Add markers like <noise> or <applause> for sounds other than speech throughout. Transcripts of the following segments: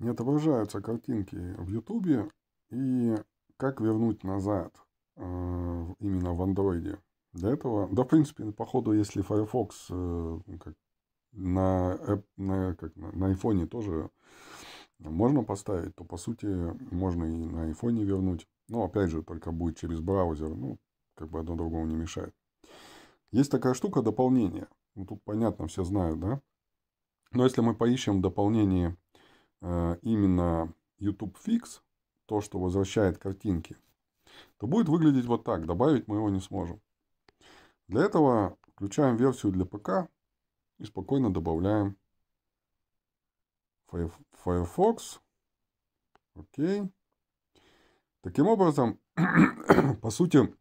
не отображаются картинки в Ютубе и как вернуть назад э, именно в Андроиде. Для этого, да, в принципе, походу, если Firefox э, ну, как, на, на, как, на iPhone тоже можно поставить, то, по сути, можно и на iPhone вернуть. Но, опять же, только будет через браузер. Ну, как бы одно другому не мешает. Есть такая штука дополнение. Ну, тут понятно, все знают, да? Но если мы поищем дополнение Э, именно YouTube Fix, то, что возвращает картинки, то будет выглядеть вот так. Добавить мы его не сможем. Для этого включаем версию для ПК и спокойно добавляем Firefox. Окей. Таким образом, <clears throat> по сути,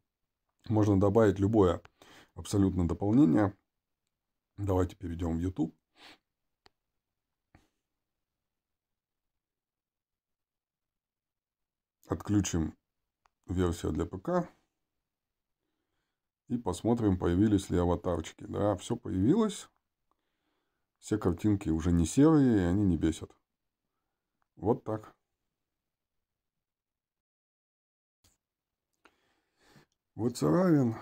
можно добавить любое абсолютно дополнение. Давайте перейдем в YouTube. Отключим версию для ПК. И посмотрим, появились ли аватарчики. Да, все появилось. Все картинки уже не серые, и они не бесят. Вот так. Вацаравин,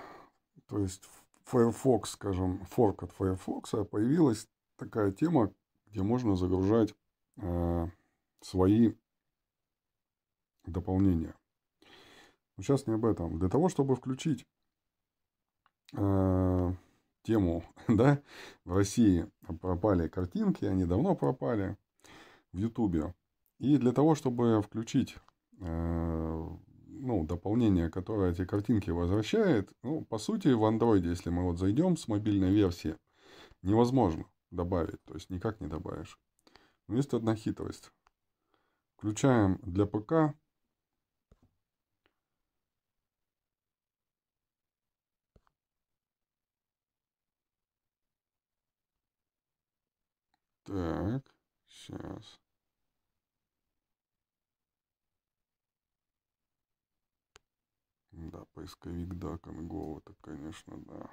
то есть Firefox, скажем, форк от Firefox, а появилась такая тема, где можно загружать э, свои дополнение. Но сейчас не об этом. Для того, чтобы включить э, тему, <laughs> да, в России пропали картинки, они давно пропали в Ютубе. И для того, чтобы включить э, ну, дополнение, которое эти картинки возвращает, ну, по сути, в андроиде, если мы вот зайдем с мобильной версии, невозможно добавить, то есть никак не добавишь. Но есть одна хитрость. Включаем для ПК Так, сейчас. Да, поисковик Duck and Go, это, конечно, да.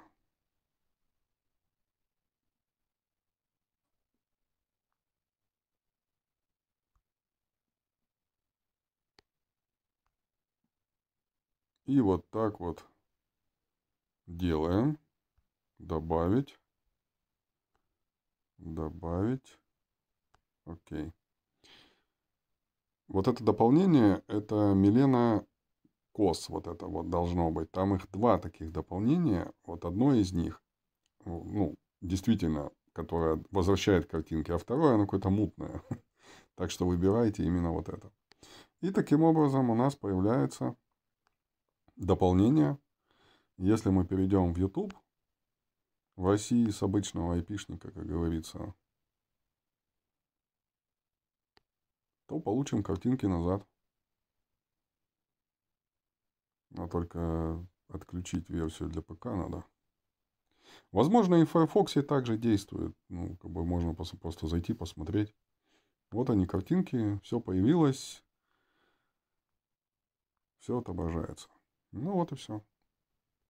И вот так вот делаем. Добавить добавить. Окей. Вот это дополнение, это Милена Кос, вот это вот должно быть. Там их два таких дополнения. Вот одно из них, ну, действительно, которое возвращает картинки, а второе, оно какое-то мутное. <laughs> Так что выбирайте именно вот это. И таким образом у нас появляется дополнение. Если мы перейдем в YouTube, в России с обычного айпишника, как говорится. То получим картинки назад. А только отключить версию для ПК надо. Возможно, и в Firefox также действует. Ну, как бы можно просто зайти, посмотреть. Вот они, картинки, все появилось. Все отображается. Ну вот и все.